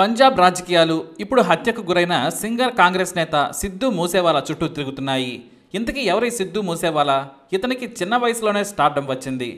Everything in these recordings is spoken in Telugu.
పంజాబ్ రాజకీయాలు ఇప్పుడు హత్యకు గురైన సింగర్ కాంగ్రెస్ నేత సిద్ధు మూసేవాల చుట్టూ తిరుగుతున్నాయి ఇంతకీ ఎవరి సిద్ధు మూసేవాల ఇతనికి చిన్న వయసులోనే స్టార్డం వచ్చింది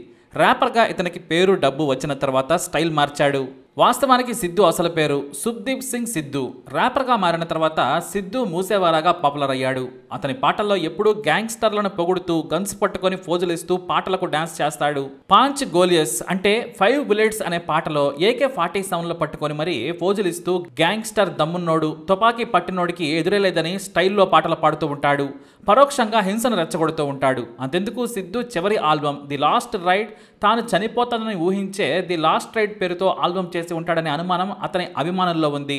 ర్యాపర్గా ఇతనికి పేరు డబ్బు వచ్చిన తర్వాత స్టైల్ మార్చాడు వాస్తవానికి సిద్ధు అసలు పేరు సుఖ్దీప్ సింగ్ సిద్ధు ర్యాపర్గా మారిన తర్వాత సిద్ధు మూసేవారాగా పాపులర్ అయ్యాడు అతని పాటల్లో ఎప్పుడూ గ్యాంగ్స్టర్లను పొగుడుతూ గన్స్ పట్టుకొని ఫోజులిస్తూ పాటలకు డాన్స్ చేస్తాడు పాంచ్ గోలియస్ అంటే ఫైవ్ బుల్లెట్స్ అనే పాటలో ఏకే ఫార్టీ సెవెన్లు పట్టుకొని మరీ ఫోజులిస్తూ గ్యాంగ్స్టర్ దమ్మున్నోడు తుపాకీ పట్టినోడికి ఎదురేలేదని స్టైల్లో పాటలు పాడుతూ ఉంటాడు పరోక్షంగా హింసను రెచ్చగొడుతూ ఉంటాడు అంతెందుకు సిద్ధు చివరి ఆల్బమ్ ది లాస్ట్ రైడ్ తాను చనిపోతానని ఊహించే ది లాస్ట్ రైడ్ పేరుతో ఆల్బమ్ చేసి ఉంటాడనే అనుమానం అతని అభిమానుల్లో ఉంది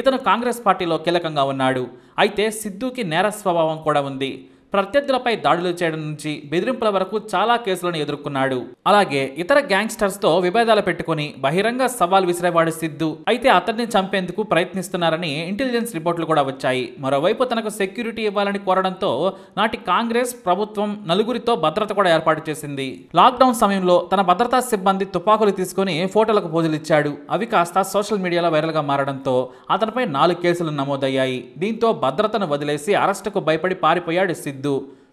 ఇతను కాంగ్రెస్ పార్టీలో కీలకంగా ఉన్నాడు అయితే సిద్ధుకి నేర స్వభావం కూడా ఉంది ప్రత్యర్థులపై దాడులు చేయడం నుంచి బెదిరింపుల వరకు చాలా కేసులను ఎదుర్కొన్నాడు అలాగే ఇతర గ్యాంగ్స్టర్స్ తో విభేదాలు పెట్టుకుని బహిరంగ సవాల్ విసిరేవాడు సిద్ధు అయితే అతన్ని చంపేందుకు ప్రయత్నిస్తున్నారని ఇంటెలిజెన్స్ రిపోర్ట్లు కూడా వచ్చాయి మరోవైపు తనకు సెక్యూరిటీ ఇవ్వాలని కోరడంతో నాటి కాంగ్రెస్ ప్రభుత్వం నలుగురితో భద్రత కూడా ఏర్పాటు చేసింది లాక్డౌన్ సమయంలో తన భద్రతా సిబ్బంది తుపాకులు తీసుకుని ఫోటోలకు పూజలు ఇచ్చాడు అవి కాస్త సోషల్ మీడియాలో వైరల్గా మారడంతో అతనిపై నాలుగు కేసులు నమోదయ్యాయి దీంతో భద్రతను వదిలేసి అరెస్టుకు భయపడి పారిపోయాడు సిద్ధు సిద్ధు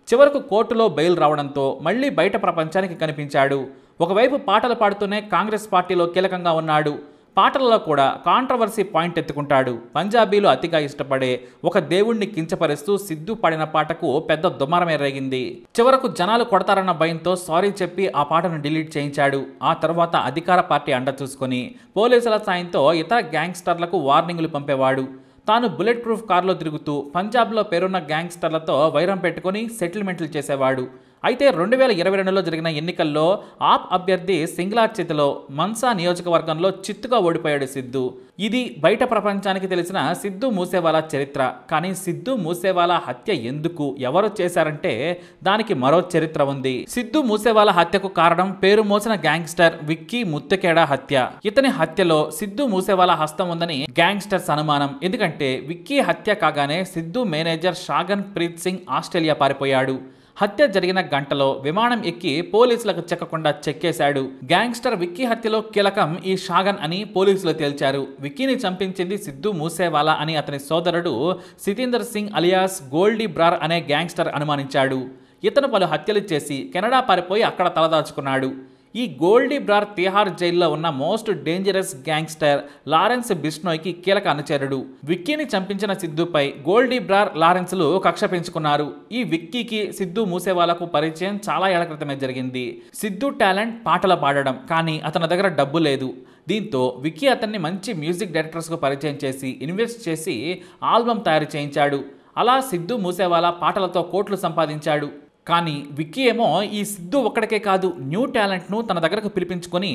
చివరకు కోర్టులో బెయిల్ రావడంతో మళ్లీ బయట ప్రపంచానికి కనిపించాడు ఒకవైపు పాటలు పాడుతూనే కాంగ్రెస్ పార్టీలో కీలకంగా ఉన్నాడు పాటలలో కూడా కాంట్రవర్సీ పాయింట్ ఎత్తుకుంటాడు పంజాబీలు అతిగా ఇష్టపడే ఒక దేవుణ్ణి కించపరుస్తూ సిద్ధు పాడిన పాటకు పెద్ద దుమారమే రేగింది చివరకు జనాలు కొడతారన్న భయంతో సారీ చెప్పి ఆ పాటను డిలీట్ చేయించాడు ఆ తర్వాత అధికార పార్టీ అండ చూసుకుని పోలీసుల సాయంతో ఇతర గ్యాంగ్స్టర్లకు వార్నింగ్లు పంపేవాడు తాను బుల్లెట్ ప్రూఫ్ కారులో తిరుగుతూ పంజాబ్లో పేరున్న గ్యాంగ్స్టర్లతో వైరం పెట్టుకుని సెటిల్మెంట్లు చేసేవాడు అయితే రెండు వేల ఇరవై రెండులో జరిగిన ఎన్నికల్లో ఆప్ అభ్యర్థి సింగ్లార్ చేతిలో మన్సా నియోజకవర్గంలో చిత్తుగా ఓడిపోయాడు సిద్ధు ఇది బయట ప్రపంచానికి తెలిసిన సిద్ధు మూసేవాలా చరిత్ర కానీ సిద్ధు మూసేవాలా హత్య ఎందుకు ఎవరు చేశారంటే దానికి మరో చరిత్ర ఉంది సిద్ధు మూసేవాల హత్యకు కారణం పేరు మోసిన గ్యాంగ్స్టర్ విక్కీ ముత్తకేడా హత్య ఇతని హత్యలో సిద్ధు మూసేవాల హస్తం ఉందని గ్యాంగ్స్టర్స్ అనుమానం ఎందుకంటే విక్కీ హత్య కాగానే సిద్ధు మేనేజర్ షాగన్ ప్రీత్ సింగ్ ఆస్ట్రేలియా పారిపోయాడు హత్య జరిగిన గంటలో విమానం ఎక్కి పోలీసులకు చెక్కకుండా చెక్కేశాడు గ్యాంగ్స్టర్ విక్కీ హత్యలో కీలకం ఈ షాగన్ అని పోలీసులు తేల్చారు విక్కీని చంపించింది సిద్ధు మూసేవాలా అని అతని సోదరుడు సితీందర్ సింగ్ అలియాస్ గోల్డీ బ్రార్ అనే గ్యాంగ్స్టర్ అనుమానించాడు ఇతను పలు హత్యలు చేసి కెనడా పారిపోయి అక్కడ తలదాచుకున్నాడు ఈ గోల్డీ బ్రార్ తిహార్ జైల్లో ఉన్న మోస్ట్ డేంజరస్ గ్యాంగ్స్టర్ లారెన్స్ బిష్నోయ్కి కీలక అనుచరుడు విక్కీని చంపించిన సిద్ధుపై గోల్డీ బ్రార్ లారెన్స్లు కక్ష పెంచుకున్నారు ఈ విక్కీకి సిద్ధు మూసేవాళ్లకు పరిచయం చాలా ఏళ్ల క్రితమే జరిగింది సిద్ధు టాలెంట్ పాటలు పాడడం కానీ అతని దగ్గర డబ్బు లేదు దీంతో విక్కీ అతన్ని మంచి మ్యూజిక్ డైరెక్టర్స్కు పరిచయం చేసి ఇన్వెస్ట్ చేసి ఆల్బమ్ తయారు చేయించాడు అలా సిద్ధు మూసేవాలా పాటలతో కోట్లు సంపాదించాడు కానీ విక్కీ ఏమో ఈ సిద్ధు ఒక్కడికే కాదు న్యూ టాలెంట్ను తన దగ్గరకు పిలిపించుకొని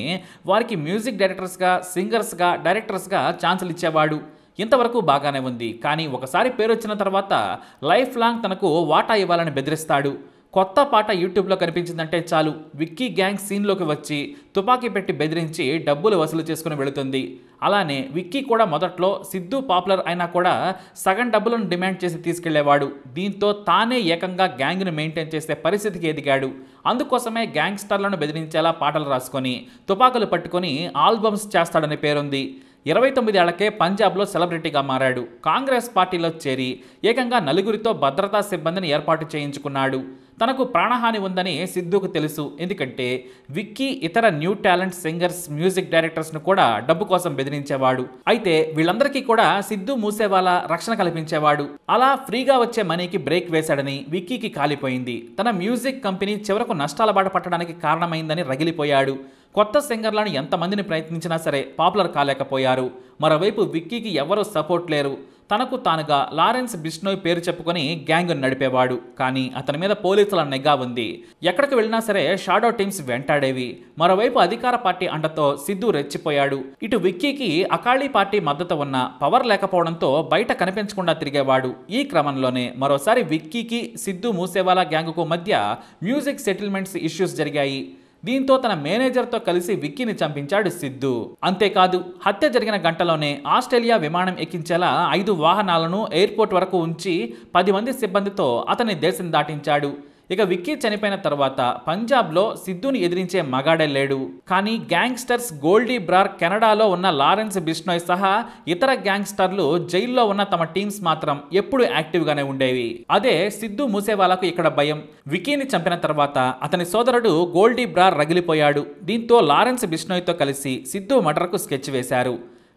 వారికి మ్యూజిక్ డైరెక్టర్స్గా సింగర్స్గా డైరెక్టర్స్గా ఛాన్సులు ఇచ్చేవాడు ఇంతవరకు బాగానే ఉంది కానీ ఒకసారి పేరు వచ్చిన తర్వాత లైఫ్ లాంగ్ తనకు వాటా ఇవ్వాలని బెదిరిస్తాడు కొత్త పాట యూట్యూబ్లో కనిపించిందంటే చాలు విక్కీ గ్యాంగ్ సీన్లోకి వచ్చి తుపాకీ పెట్టి బెదిరించి డబ్బులు వసూలు చేసుకుని వెళుతుంది అలానే విక్కీ కూడా మొదట్లో సిద్ధు పాపులర్ అయినా కూడా సగం డబ్బులను డిమాండ్ చేసి తీసుకెళ్లేవాడు దీంతో తానే ఏకంగా గ్యాంగ్ను మెయింటైన్ చేసే పరిస్థితికి ఎదిగాడు అందుకోసమే గ్యాంగ్స్టర్లను బెదిరించేలా పాటలు రాసుకొని తుపాకులు పట్టుకొని ఆల్బమ్స్ చేస్తాడని పేరుంది ఇరవై తొమ్మిది ఏళ్లకే పంజాబ్లో సెలబ్రిటీగా మారాడు కాంగ్రెస్ పార్టీలో చేరి ఏకంగా నలుగురితో భద్రతా సిబ్బందిని ఏర్పాటు చేయించుకున్నాడు తనకు ప్రాణహాని ఉందని సిద్ధుకు తెలుసు ఎందుకంటే విక్కీ ఇతర న్యూ టాలెంట్ సింగర్స్ మ్యూజిక్ డైరెక్టర్స్ను కూడా డబ్బు కోసం బెదిరించేవాడు అయితే వీళ్ళందరికీ కూడా సిద్ధు మూసేవాళ్ళ రక్షణ కల్పించేవాడు అలా ఫ్రీగా వచ్చే మనీకి బ్రేక్ వేశాడని విక్కీకి కాలిపోయింది తన మ్యూజిక్ కంపెనీ చివరకు నష్టాల బాట పట్టడానికి కారణమైందని రగిలిపోయాడు కొత్త సింగర్లను ఎంతమందిని ప్రయత్నించినా సరే పాపులర్ కాలేకపోయారు మరోవైపు విక్కీకి ఎవరూ సపోర్ట్ లేరు తనకు తానుగా లారెన్స్ బిష్నోయ్ పేరు చెప్పుకొని గ్యాంగ్ నడిపేవాడు కానీ అతని మీద పోలీసుల నిఘా ఉంది ఎక్కడికి వెళ్ళినా సరే షాడో టీమ్స్ వెంటాడేవి మరోవైపు అధికార పార్టీ అండతో సిద్ధు రెచ్చిపోయాడు ఇటు విక్కీకి అకాళీ పార్టీ మద్దతు ఉన్న పవర్ లేకపోవడంతో బయట కనిపించకుండా తిరిగేవాడు ఈ క్రమంలోనే మరోసారి విక్కీకి సిద్ధు మూసేవాలా గ్యాంగ్కు మధ్య మ్యూజిక్ సెటిల్మెంట్స్ ఇష్యూస్ జరిగాయి దీంతో తన మేనేజర్తో కలిసి విక్కీని చంపించాడు సిద్ధు అంతేకాదు హత్య జరిగిన గంటలోనే ఆస్ట్రేలియా విమానం ఎక్కించేలా ఐదు వాహనాలను ఎయిర్పోర్ట్ వరకు ఉంచి పది మంది సిబ్బందితో అతని దేశం దాటించాడు ఇక విక్కీ చనిపోయిన తర్వాత పంజాబ్లో సిద్ధుని ఎదిరించే మగాడే లేడు కానీ గ్యాంగ్స్టర్స్ గోల్డీ బ్రార్ కెనడాలో ఉన్న లారెన్స్ బిష్నోయ్ సహా ఇతర గ్యాంగ్స్టర్లు జైల్లో ఉన్న తమ టీమ్స్ మాత్రం ఎప్పుడు యాక్టివ్గానే ఉండేవి అదే సిద్ధు మూసేవాళ్లకు ఇక్కడ భయం విక్కీని చంపిన తర్వాత అతని సోదరుడు గోల్డీ బ్రార్ రగిలిపోయాడు దీంతో లారెన్స్ బిష్నోయ్తో కలిసి సిద్ధు మటర్కు స్కెచ్ వేశారు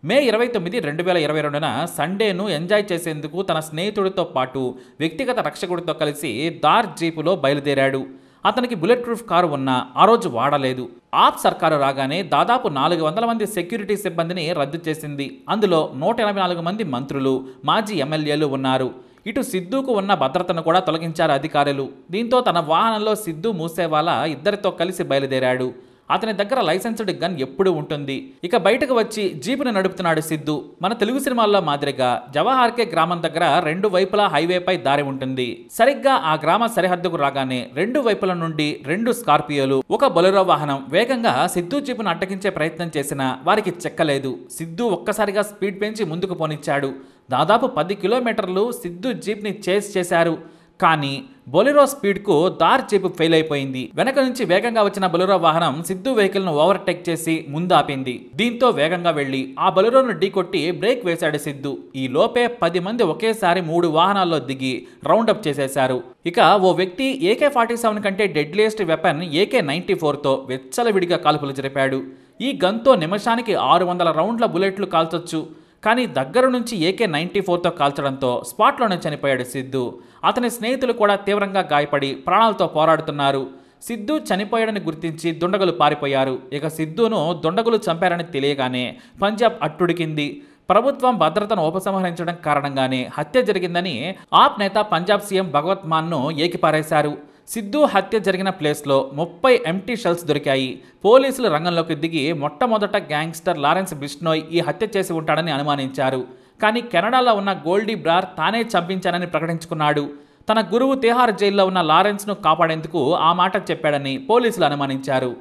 మే ఇరవై తొమ్మిది రెండు వేల ఇరవై రెండున సండేను ఎంజాయ్ చేసేందుకు తన స్నేహితుడితో పాటు వ్యక్తిగత రక్షకుడితో కలిసి దార్ జీపులో బయలుదేరాడు అతనికి బుల్లెట్ ప్రూఫ్ కారు ఉన్నా ఆ రోజు వాడలేదు ఆప్ సర్కారు రాగానే దాదాపు నాలుగు వందల మంది సెక్యూరిటీ సిబ్బందిని రద్దు చేసింది అందులో నూట ఎనభై నాలుగు మంది మంత్రులు మాజీ ఎమ్మెల్యేలు ఉన్నారు ఇటు సిద్ధుకు ఉన్న భద్రతను కూడా తొలగించారు అధికారులు దీంతో తన వాహనంలో సిద్ధు మూసేవాలా ఇద్దరితో కలిసి బయలుదేరాడు అతని దగ్గర లైసెన్స్డ్ గన్ ఎప్పుడూ ఉంటుంది ఇక బయటకు వచ్చి జీపును నడుపుతున్నాడు సిద్ధు మన తెలుగు సినిమాల్లో మాదిరిగా జవహార్కే గ్రామం దగ్గర రెండు వైపులా హైవేపై దారి ఉంటుంది సరిగ్గా ఆ గ్రామ సరిహద్దుకు రాగానే రెండు వైపుల నుండి రెండు స్కార్పియోలు ఒక బొలెరో వాహనం వేగంగా సిద్ధు జీపును అట్టగించే ప్రయత్నం చేసిన వారికి చెక్కలేదు సిద్ధు ఒక్కసారిగా స్పీడ్ పెంచి ముందుకు పోనిచ్చాడు దాదాపు పది కిలోమీటర్లు సిద్ధు జీప్ని చేస్ చేశారు కానీ బొలెరో స్పీడ్కు దారి చేపు ఫెయిల్ అయిపోయింది వెనక నుంచి వేగంగా వచ్చిన బొలెరో వాహనం సిద్ధు వెహికల్ను ఓవర్టేక్ చేసి ముందాపింది దీంతో వేగంగా వెళ్లి ఆ బొలెరోను ఢీకొట్టి బ్రేక్ వేశాడు సిద్ధు ఈ లోపే పది మంది ఒకేసారి మూడు వాహనాల్లో దిగి రౌండప్ చేసేశారు ఇక ఓ వ్యక్తి ఏకే ఫార్టీ సెవెన్ కంటే డెడ్లీయెస్ట్ వెపన్ ఏకే నైన్టీ ఫోర్తో వెచ్చలవిడిగా కాల్పులు జరిపాడు ఈ గన్తో నిమిషానికి ఆరు వందల రౌండ్ల బుల్లెట్లు కాల్చొచ్చు కానీ దగ్గర నుంచి ఏకే నైంటీ ఫోర్తో కాల్చడంతో స్పాట్లోనే చనిపోయాడు సిద్ధు అతని స్నేహితులు కూడా తీవ్రంగా గాయపడి ప్రాణాలతో పోరాడుతున్నారు సిద్ధు చనిపోయాడని గుర్తించి దుండగులు పారిపోయారు ఇక సిద్ధును దుండగులు చంపారని తెలియగానే పంజాబ్ అట్టుడికింది ప్రభుత్వం భద్రతను ఉపసంహరించడం కారణంగానే హత్య జరిగిందని ఆప్ నేత పంజాబ్ సీఎం భగవత్ మాన్ను ఏకిపారేశారు సిద్ధు హత్య జరిగిన ప్లేస్లో ముప్పై ఎంటీ షెల్స్ దొరికాయి పోలీసులు రంగంలోకి దిగి మొట్టమొదట గ్యాంగ్స్టర్ లారెన్స్ బిష్నోయ్ ఈ హత్య చేసి ఉంటాడని అనుమానించారు కానీ కెనడాలో ఉన్న గోల్డీ బ్రార్ తానే చంపించానని ప్రకటించుకున్నాడు తన గురువు తిహార్ జైల్లో ఉన్న లారెన్స్ను కాపాడేందుకు ఆ మాట చెప్పాడని పోలీసులు అనుమానించారు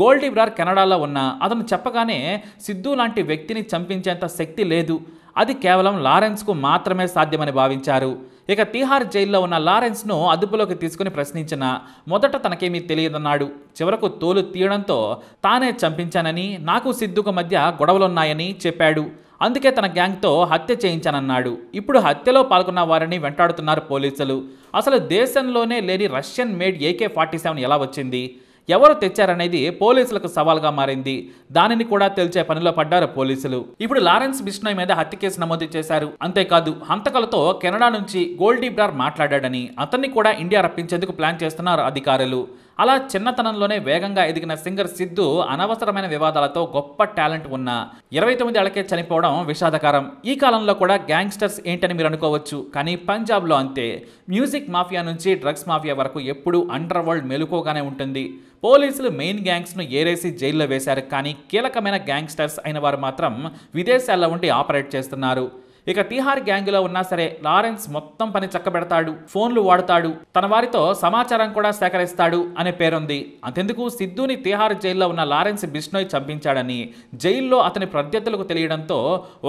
గోల్డీ బ్రార్ కెనడాలో ఉన్న అతను చెప్పగానే సిద్ధు లాంటి వ్యక్తిని చంపించేంత శక్తి లేదు అది కేవలం లారెన్స్కు మాత్రమే సాధ్యమని భావించారు ఇక తీహార్ జైల్లో ఉన్న లారెన్స్ను అదుపులోకి తీసుకుని ప్రశ్నించిన మొదట తనకేమీ తెలియదన్నాడు చివరకు తోలు తీయడంతో తానే చంపించానని నాకు సిద్ధుకు మధ్య గొడవలున్నాయని చెప్పాడు అందుకే తన గ్యాంగ్తో హత్య చేయించానన్నాడు ఇప్పుడు హత్యలో పాల్గొన్న వారిని వెంటాడుతున్నారు పోలీసులు అసలు దేశంలోనే లేని Russian made AK forty seven ఎలా వచ్చింది ఎవరు తెచ్చారనేది పోలీసులకు సవాల్గా మారింది దానిని కూడా తెలిచే పనిలో పడ్డారు పోలీసులు ఇప్పుడు లారెన్స్ బిష్నోయ్ మీద హత్య కేసు నమోదు చేశారు అంతేకాదు హంతకలతో కెనడా నుంచి గోల్డీ బ్రార్ మాట్లాడాడని అతన్ని కూడా ఇండియా రప్పించేందుకు ప్లాన్ చేస్తున్నారు అధికారులు అలా చిన్నతనంలోనే వేగంగా ఎదిగిన సింగర్ సిద్ధు అనవసరమైన వివాదాలతో గొప్ప టాలెంట్ ఉన్న ఇరవై తొమ్మిది ఏళ్లకే చనిపోవడం విషాదకరం ఈ కాలంలో కూడా గ్యాంగ్స్టర్స్ ఏంటని మీరు అనుకోవచ్చు కానీ పంజాబ్లో అంతే మ్యూజిక్ మాఫియా నుంచి డ్రగ్స్ మాఫియా వరకు ఎప్పుడూ అండర్ వరల్డ్ మెలుకోగానే ఉంటుంది పోలీసులు మెయిన్ గ్యాంగ్స్ను ఏరేసి జైల్లో వేశారు కానీ కీలకమైన గ్యాంగ్స్టర్స్ అయిన వారు మాత్రం విదేశాల్లో ఉండి ఆపరేట్ చేస్తున్నారు ఇక తిహార్ గ్యాంగ్లో ఉన్నా సరే లారెన్స్ మొత్తం పని చక్కబెడతాడు ఫోన్లు వాడతాడు తన వారితో సమాచారం కూడా సేకరిస్తాడు అనే పేరుంది అంతెందుకు సిద్ధుని తీహార్ జైల్లో ఉన్న లారెన్స్ బిష్ణోయ్ చంపించాడని జైల్లో అతని ప్రత్యర్థులకు తెలియడంతో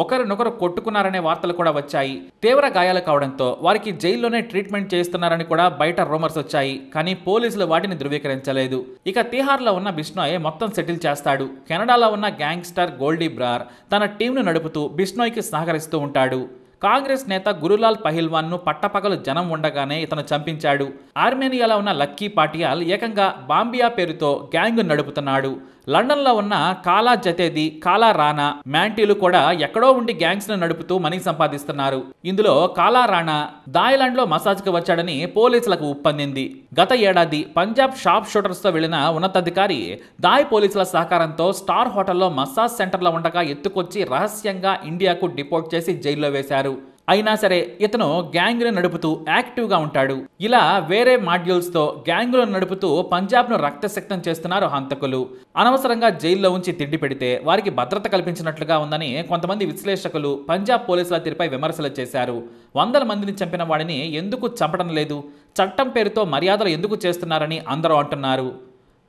ఒకరినొకరు కొట్టుకున్నారనే వార్తలు కూడా వచ్చాయి తీవ్ర గాయాలు కావడంతో వారికి జైల్లోనే ట్రీట్మెంట్ చేస్తున్నారని కూడా బయట రూమర్స్ వచ్చాయి కానీ పోలీసులు వాటిని ధృవీకరించలేదు ఇక తీహార్లో ఉన్న బిష్ణోయ్ మొత్తం సెటిల్ చేస్తాడు కెనడాలో ఉన్న గ్యాంగ్స్టర్ గోల్డీ బ్రార్ తన టీంను నడుపుతూ బిష్ణోయ్కి సహకరిస్తూ ఉంటాడు చేశాడు కాంగ్రెస్ నేత గురులాల్ పహిల్వాన్ను పట్టపగలు జనం ఉండగానే ఇతను చంపించాడు ఆర్మేనియాలో ఉన్న లక్కీ పాటియాల్ ఏకంగా బాంబియా పేరుతో గ్యాంగ్ నడుపుతున్నాడు లండన్లో ఉన్న కాలా జతేది కాలా రానా మ్యాంటీలు కూడా ఎక్కడో ఉండి గ్యాంగ్స్ను నడుపుతూ మనీ సంపాదిస్తున్నారు ఇందులో కాలా రాణా మసాజ్ మసాజ్కి వచ్చాడని పోలీసులకు ఉప్పందింది గత ఏడాది పంజాబ్ షాప్ షూటర్స్తో వెళ్లిన ఉన్నతాధికారి దాయ్ పోలీసుల సహకారంతో స్టార్ హోటల్లో మసాజ్ సెంటర్లో ఉండగా ఎత్తుకొచ్చి రహస్యంగా ఇండియాకు డిపోర్ట్ చేసి జైల్లో వేశారు అయినా సరే ఇతను గ్యాంగ్లను నడుపుతూ యాక్టివ్గా ఉంటాడు ఇలా వేరే మాడ్యూల్స్తో గ్యాంగ్లను నడుపుతూ పంజాబ్ను రక్తశక్తం చేస్తున్నారు హంతకులు అనవసరంగా జైల్లో ఉంచి తిండి పెడితే వారికి భద్రత కల్పించినట్లుగా ఉందని కొంతమంది విశ్లేషకులు పంజాబ్ పోలీసుల తీరుపై విమర్శలు చేశారు వందల మందిని చంపిన వాడిని ఎందుకు చంపడం లేదు చట్టం పేరుతో మర్యాదలు ఎందుకు చేస్తున్నారని అందరూ అంటున్నారు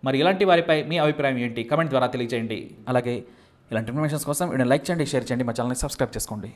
మరి ఇలాంటి వారిపై మీ అభిప్రాయం ఏంటి కమెంట్ ద్వారా తెలియజేయండి అలాగే ఇలాంటి ఇన్ఫర్మేషన్స్ కోసం వీడియో లైక్ చేయండి షేర్ చేయండి మా ఛానల్ని సబ్స్క్రైబ్ చేసుకోండి